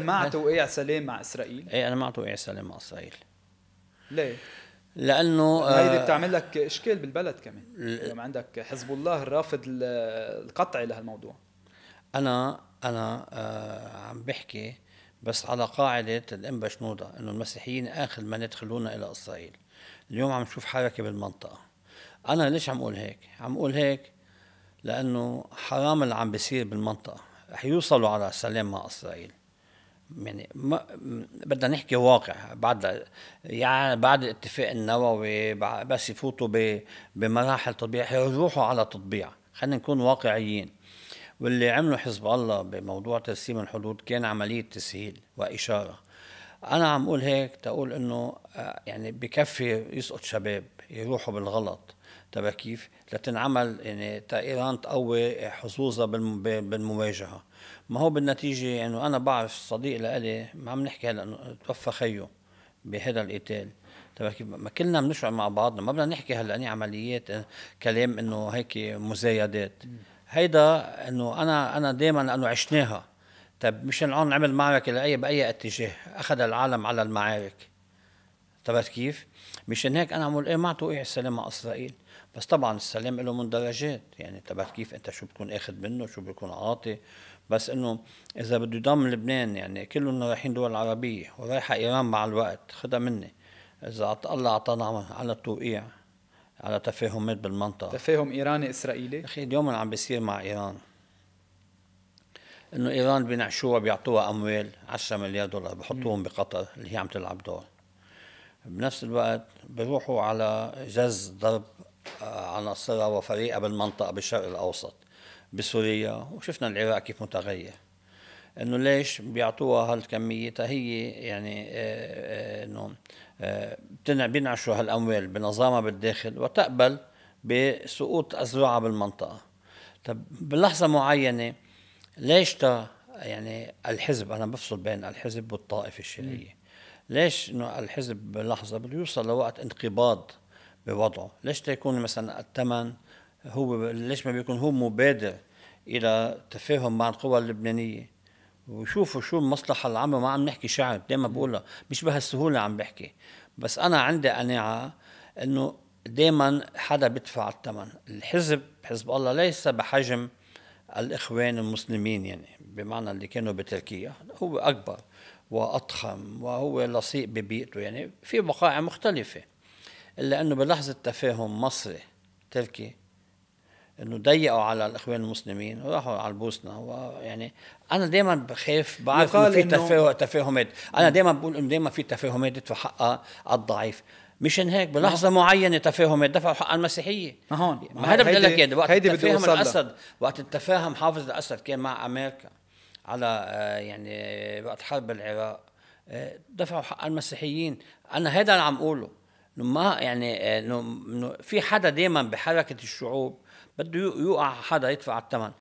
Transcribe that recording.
ما إيه توقيع سلام مع اسرائيل؟ ايه انا مع توقيع إيه سلام مع اسرائيل ليه؟ لانه هيدي آه، بتعمل لك اشكال بالبلد كمان لما عندك حزب الله الرافض القطعي لهالموضوع انا انا آه عم بحكي بس على قاعده الانبا شنوده انه المسيحيين اخر ما يدخلونا الى اسرائيل اليوم عم نشوف حركه بالمنطقه انا ليش عم اقول هيك عم اقول هيك لانه حرام اللي عم بيصير بالمنطقه رح يوصلوا على سلام مع اسرائيل يعني ما بدنا نحكي واقع بعد يعني بعد الاتفاق النووي بس يفوتوا بمراحل تطبيع يروحوا على تطبيع خلينا نكون واقعيين واللي عمله حزب الله بموضوع تسليم الحدود كان عملية تسهيل وإشارة انا عم اقول هيك تقول انه آه، يعني بكفي يسقط شباب يروحوا بالغلط تبع طيب كيف لتنعمل يعني تا ايران تقوي حظوظها بالمواجهه ما هو بالنتيجه انه يعني انا بعرف صديق لإلي ما عم نحكي هلا انه توفى خيه بهذا القتال تبع طيب كيف ما كلنا بنشعر مع بعضنا ما بدنا نحكي هلا يعني عمليات آه، كلام انه هيك مزايدات هيدا انه انا انا دائما لانه عشناها طيب ميشيل عون عمل معركة لأي بأي اتجاه أخذ العالم على المعارك طب كيف؟ مشان هيك أنا عم بقول إيه معطوا إيه السلام مع إسرائيل بس طبعا السلام له من درجات يعني تبعت طيب، كيف أنت شو بتكون آخذ منه شو بتكون عاطي بس إنه إذا بده يضم لبنان يعني كلهم رايحين دول عربية ورايحة إيران مع الوقت خدها مني إذا الله أعطانا على التوقيع على تفاهمات بالمنطقة تفاهم إيراني إسرائيلي أخي اليوم عم بيصير مع إيران انه ايران بينعشوها بيعطوها اموال 10 مليار دولار بحطوهم بقطر اللي هي عم تلعب دور بنفس الوقت بيروحوا على جز ضرب آه، عناصرها وفريقها بالمنطقه بالشرق الاوسط بسوريا وشفنا العراق كيف متغير انه ليش بيعطوها هالكميه تهي يعني آه، آه، انه بينعشوا هالاموال بنظامها بالداخل وتقبل بسقوط ازرعها بالمنطقه طب بلحظه معينه ليش تا يعني الحزب انا بفصل بين الحزب والطائفه الشيعيه ليش انه الحزب بلحظه بده يوصل لوقت انقباض بوضعه ليش يكون مثلا الثمن هو ليش ما بيكون هو مبادر الى تفاهم مع القوى اللبنانيه وشوفوا شو المصلحه العامه ما عم نحكي شعب دائما بقولها مش بهالسهوله عم بحكي بس انا عندي قناعه انه دائما حدا بيدفع الثمن الحزب حزب الله ليس بحجم الإخوان المسلمين يعني بمعنى اللي كانوا بتركيا هو أكبر وأضخم وهو لصيق ببيئته يعني في بقاع مختلفة إلا أنه بلحظة تفاهم مصري تركي انه ضيقوا على الاخوان المسلمين وراحوا على البوسنه ويعني انا دائما بخاف بعرف انه في تفاهمات انا دائما بقول انه دائما في تفاهمات تدفع حقها على الضعيف مشان هيك نعم. بلحظه مهون. معينه تفاهمات دفعوا حق المسيحيه ما هون ما هذا بدي لك اياه وقت تفاهم الاسد وقت التفاهم حافظ الاسد كان مع امريكا على آه، يعني آه، وقت حرب العراق آه، دفعوا حق المسيحيين انا هذا اللي عم اقوله ما يعني انه في حدا دائما بحركه الشعوب بده يوقع حدا يدفع الثمن